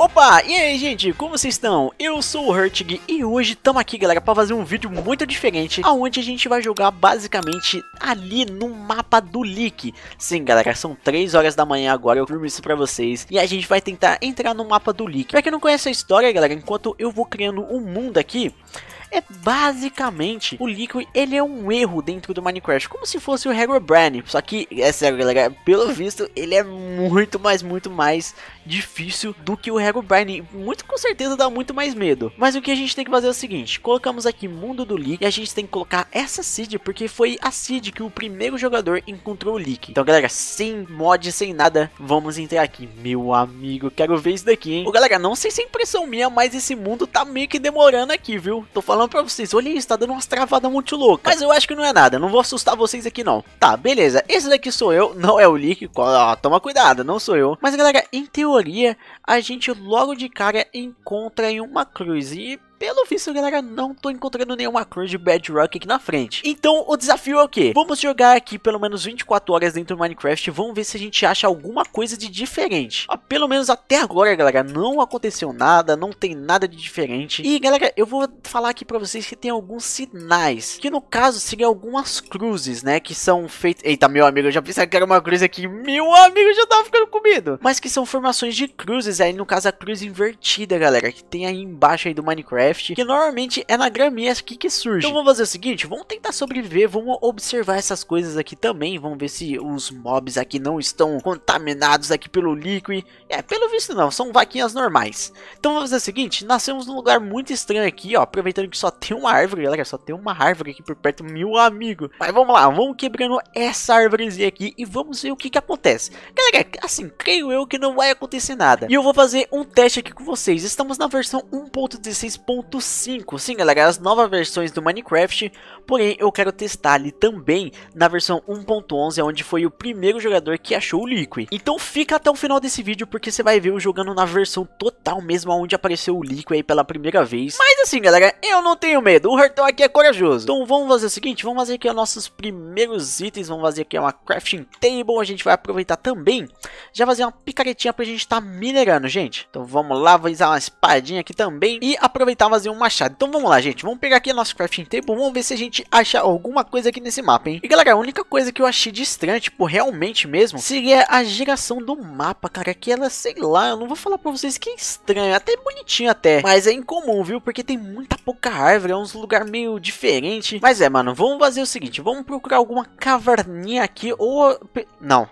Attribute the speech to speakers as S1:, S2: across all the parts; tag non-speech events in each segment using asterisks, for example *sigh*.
S1: Opa, e aí gente, como vocês estão? Eu sou o Hertig e hoje estamos aqui galera para fazer um vídeo muito diferente Onde a gente vai jogar basicamente ali no mapa do Leak Sim galera, são 3 horas da manhã agora, eu firmo isso para vocês E a gente vai tentar entrar no mapa do Leak Para quem não conhece a história galera, enquanto eu vou criando um mundo aqui é basicamente o Liquid, ele é um erro dentro do Minecraft, como se fosse o Herobrine. Só que, é sério, galera, pelo visto, ele é muito, mais muito mais difícil do que o Herobrine. Muito com certeza dá muito mais medo. Mas o que a gente tem que fazer é o seguinte: colocamos aqui Mundo do Leak e a gente tem que colocar essa seed, porque foi a seed que o primeiro jogador encontrou o leak. Então, galera, sem mod, sem nada, vamos entrar aqui. Meu amigo, quero ver isso daqui, hein? Ô, galera, não sei se é impressão minha, mas esse mundo tá meio que demorando aqui, viu? Tô falando falando pra vocês, olha isso, tá dando umas travadas muito loucas. Mas eu acho que não é nada, não vou assustar vocês aqui não. Tá, beleza, esse daqui sou eu, não é o Lick, ó, toma cuidado, não sou eu. Mas galera, em teoria, a gente logo de cara encontra em uma cruz e pelo visto, galera, não tô encontrando nenhuma cruz de Bedrock aqui na frente. Então, o desafio é o quê? Vamos jogar aqui pelo menos 24 horas dentro do Minecraft e vamos ver se a gente acha alguma coisa de diferente. Ó, ah, pelo menos até agora, galera, não aconteceu nada, não tem nada de diferente. E, galera, eu vou falar aqui pra vocês que tem alguns sinais, que no caso seriam algumas cruzes, né, que são feitas... Eita, meu amigo, eu já pensava que era uma cruz aqui, meu amigo, já tava ficando com medo. Mas que são formações de cruzes, aí no caso a cruz invertida, galera, que tem aí embaixo aí do Minecraft que normalmente é na Gramiesp é que surge. Então vamos fazer o seguinte, vamos tentar sobreviver, vamos observar essas coisas aqui também, vamos ver se os mobs aqui não estão contaminados aqui pelo líquido É, pelo visto não, são vaquinhas normais. Então vamos fazer o seguinte, nascemos num lugar muito estranho aqui, ó, aproveitando que só tem uma árvore, galera, só tem uma árvore aqui por perto, meu amigo. Mas vamos lá, vamos quebrando essa árvorezinha aqui e vamos ver o que que acontece. Galera, assim, creio eu que não vai acontecer nada. E eu vou fazer um teste aqui com vocês, estamos na versão 1.16.1. 1.5. Sim, galera, as novas versões do Minecraft, porém eu quero testar ali também na versão 1.11, onde foi o primeiro jogador que achou o Liquid. Então fica até o final desse vídeo, porque você vai ver eu jogando na versão total mesmo, onde apareceu o Liquid aí pela primeira vez. Mas assim, galera, eu não tenho medo, o Hurtão aqui é corajoso. Então vamos fazer o seguinte, vamos fazer aqui os nossos primeiros itens, vamos fazer aqui uma crafting table, a gente vai aproveitar também, já fazer uma picaretinha pra gente estar tá minerando, gente. Então vamos lá, vou usar uma espadinha aqui também e aproveitar fazer e um machado. Então vamos lá, gente. Vamos pegar aqui nosso crafting table. Vamos ver se a gente acha alguma coisa aqui nesse mapa, hein? E galera, a única coisa que eu achei de estranho, tipo, realmente mesmo, seria a geração do mapa, cara. Que ela, sei lá, eu não vou falar pra vocês que é estranho. É até bonitinho até. Mas é incomum, viu? Porque tem muita pouca árvore. É uns lugar meio diferente. Mas é, mano. Vamos fazer o seguinte. Vamos procurar alguma caverninha aqui. Ou... Não.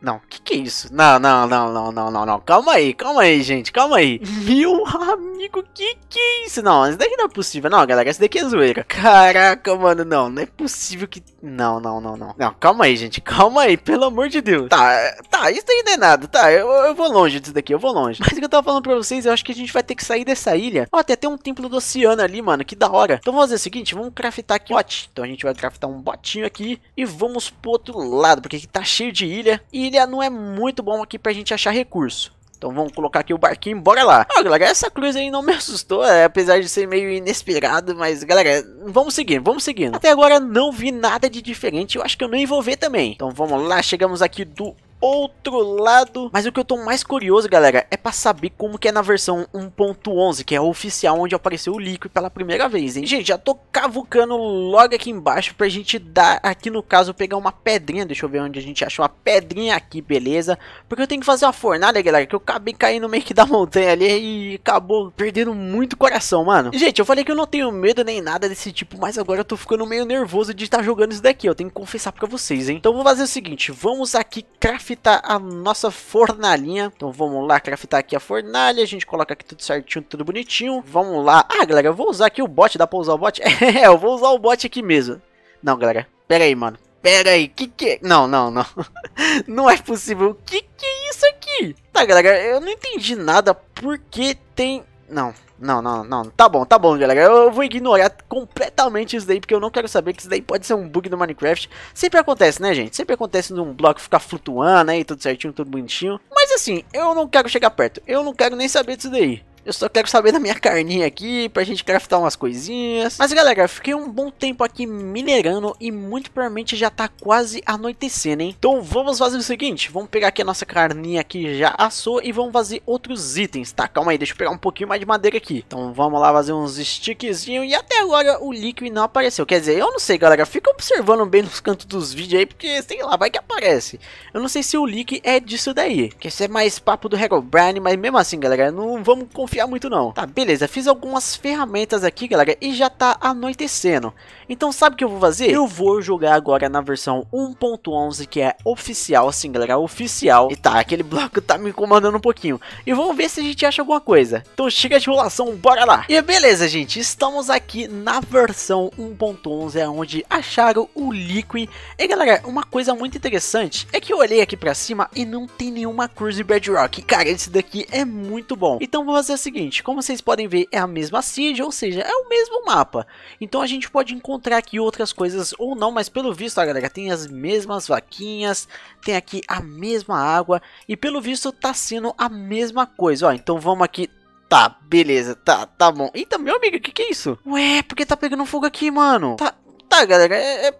S1: Não, que que é isso? Não, não, não, não, não, não, não. Calma aí, calma aí, gente, calma aí. *laughs* Meu amigo, que que é isso? Não, isso daqui não é possível. Não, galera, isso daqui é zoeira. Caraca, mano, não, não é possível que... Não, não, não, não. Não, calma aí, gente, calma aí, pelo amor de Deus. Tá, tá, isso daí não é nada, tá, eu, eu vou longe disso daqui, eu vou longe. Mas o que eu tava falando pra vocês, eu acho que a gente vai ter que sair dessa ilha. Ó, até tem um templo do oceano ali, mano, que da hora. Então vamos fazer o seguinte, vamos craftar aqui um bot. Então a gente vai craftar um botinho aqui e vamos pro outro lado, porque aqui tá cheio de ilha e ilha não é muito bom aqui pra gente achar recurso. Então vamos colocar aqui o barquinho, bora lá. Ó, ah, galera, essa cruz aí não me *laughs* assustou, é, apesar de ser meio inesperado, mas galera, vamos seguindo, vamos seguindo. Até agora não vi nada de diferente, eu acho que eu não envolvi também. Então vamos lá, chegamos aqui do outro lado. Mas o que eu tô mais curioso, galera, é pra saber como que é na versão 1.11, que é a oficial onde apareceu o líquido pela primeira vez, hein? Gente, já tô cavucando logo aqui embaixo pra gente dar, aqui no caso, pegar uma pedrinha. Deixa eu ver onde a gente achou a pedrinha aqui, beleza? Porque eu tenho que fazer uma fornalha, galera, que eu acabei caindo meio que da montanha ali e acabou perdendo muito coração, mano. Gente, eu falei que eu não tenho medo nem nada desse tipo, mas agora eu tô ficando meio nervoso de estar tá jogando isso daqui. Eu tenho que confessar pra vocês, hein? Então vou fazer o seguinte, vamos aqui craftar craftar tá a nossa fornalhinha. Então vamos lá craftar aqui a fornalha. A gente coloca aqui tudo certinho, tudo bonitinho. Vamos lá. Ah, galera, eu vou usar aqui o bot. Dá pra usar o bot? *laughs* é, eu vou usar o bot aqui mesmo. Não, galera. Pera aí, mano. Pera aí. Que que é? Não, não, não. *laughs* não é possível. Que que é isso aqui? Tá, galera, eu não entendi nada porque tem não, não, não, não. Tá bom, tá bom, galera. Eu vou ignorar completamente isso daí, porque eu não quero saber que isso daí pode ser um bug do Minecraft. Sempre acontece, né, gente? Sempre acontece num bloco ficar flutuando aí, né, tudo certinho, tudo bonitinho. Mas assim, eu não quero chegar perto. Eu não quero nem saber disso daí. Eu só quero saber da minha carninha aqui, pra gente craftar umas coisinhas. Mas galera, fiquei um bom tempo aqui minerando e muito provavelmente já tá quase anoitecendo, hein? Então vamos fazer o seguinte, vamos pegar aqui a nossa carninha que já assou e vamos fazer outros itens, tá? Calma aí, deixa eu pegar um pouquinho mais de madeira aqui. Então vamos lá fazer uns stickzinhos e até agora o líquido não apareceu. Quer dizer, eu não sei galera, fica observando bem nos cantos dos vídeos aí, porque sei lá, vai que aparece. Eu não sei se o leak é disso daí, que isso é mais papo do Herobrine, mas mesmo assim galera, não vamos confiar confiar muito não. Tá, beleza, fiz algumas ferramentas aqui, galera, e já tá anoitecendo. Então sabe o que eu vou fazer? Eu vou jogar agora na versão 1.11, que é oficial, assim, galera, oficial. E tá, aquele bloco tá me incomodando um pouquinho. E vamos ver se a gente acha alguma coisa. Então chega de enrolação, bora lá. E beleza, gente, estamos aqui na versão 1.11, é onde acharam o Liquid. E galera, uma coisa muito interessante é que eu olhei aqui pra cima e não tem nenhuma Cruise Bedrock. Cara, esse daqui é muito bom. Então vou fazer assim seguinte, como vocês podem ver, é a mesma seed, ou seja, é o mesmo mapa. Então a gente pode encontrar aqui outras coisas ou não, mas pelo visto, ó, galera, tem as mesmas vaquinhas, tem aqui a mesma água e pelo visto tá sendo a mesma coisa. Ó, então vamos aqui Tá, beleza, tá, tá bom. Eita, meu amigo, que que é isso? Ué, por que tá pegando fogo aqui, mano? Tá, tá, galera, é... é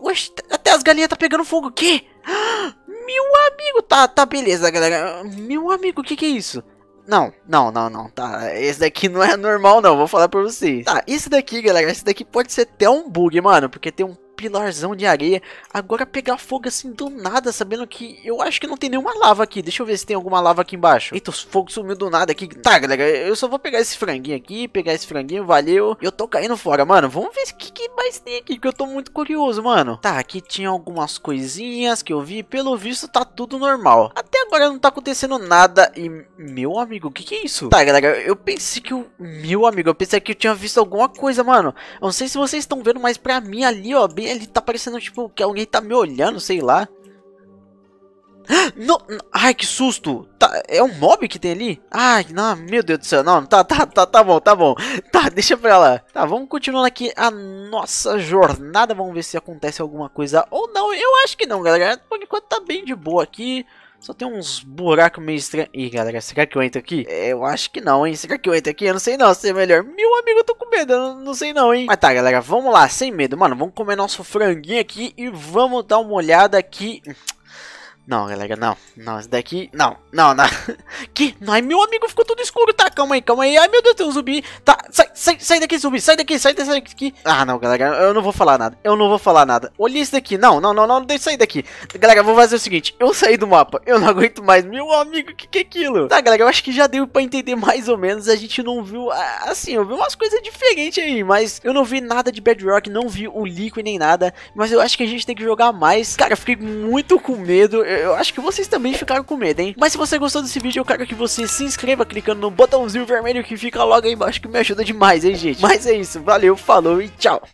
S1: ué, até as galinhas tá pegando fogo, que? *gasps* Meu amigo, tá, tá, beleza, galera. Meu amigo, que que é isso? Não, não, não, não, tá. Esse daqui não é normal, não, vou falar pra vocês. Tá, esse daqui, galera, esse daqui pode ser até um bug, mano, porque tem um pilarzão de areia. Agora pegar fogo assim do nada, sabendo que eu acho que não tem nenhuma lava aqui. Deixa eu ver se tem alguma lava aqui embaixo. Eita, o fogo sumiu do nada aqui. Tá, galera, eu só vou pegar esse franguinho aqui, pegar esse franguinho, valeu. Eu tô caindo fora, mano. Vamos ver o que, mais tem aqui? Que eu tô muito curioso, mano. Tá, aqui tinha algumas coisinhas que eu vi. Pelo visto, tá tudo normal. Até agora não tá acontecendo nada. E, meu amigo, o que que é isso? Tá, galera, eu pensei que o... Meu amigo, eu pensei que eu tinha visto alguma coisa, mano. Eu não sei se vocês estão vendo, mas pra mim ali, ó, bem ali tá parecendo, tipo, que alguém tá me olhando, sei lá. *gasps* Não, ai, que susto. Tá, é um mob que tem ali? Ai, não, meu Deus do céu. Não, tá, tá, tá, tá bom, tá bom. Tá, deixa pra lá. Tá, vamos continuando aqui a nossa jornada. Vamos ver se acontece alguma coisa ou não. Eu acho que não, galera. Por enquanto tá bem de boa aqui. Só tem uns buracos meio estranhos. Ih, galera, será que eu entro aqui? É, eu acho que não, hein? Será que eu entro aqui? Eu não sei não, se é melhor. Meu amigo, eu tô com medo, eu não sei não, hein? Mas tá, galera, vamos lá, sem medo. Mano, vamos comer nosso franguinho aqui e vamos dar uma olhada aqui... Não, galera, não. Não, esse daqui. Não, não, não. *laughs* Que? Ai, meu amigo, ficou tudo escuro. Tá, calma aí, calma aí. Ai, meu Deus, tem um zumbi. Tá, sai, sai, sai daqui, zumbi. Sai daqui, sai daqui, sai daqui. Ah, não, galera, eu não vou falar nada. Eu não vou falar nada. Olha isso daqui. Não, não, não, não, deixa sair daqui. Galera, vou fazer o seguinte. Eu saí do mapa. Eu não aguento mais. Meu amigo, que que é aquilo? Tá, galera, eu acho que já deu pra entender mais ou menos. A gente não viu. Assim, eu vi umas coisas diferentes aí. Mas eu não vi nada de Bedrock. Não vi o líquido nem nada. Mas eu acho que a gente tem que jogar mais. Cara, eu fiquei muito com medo. Eu eu acho que vocês também ficaram com medo, hein? Mas se você gostou desse vídeo, eu quero que você se inscreva clicando no botãozinho vermelho que fica logo aí embaixo, que me ajuda demais, hein, gente? Mas é isso, valeu, falou e tchau!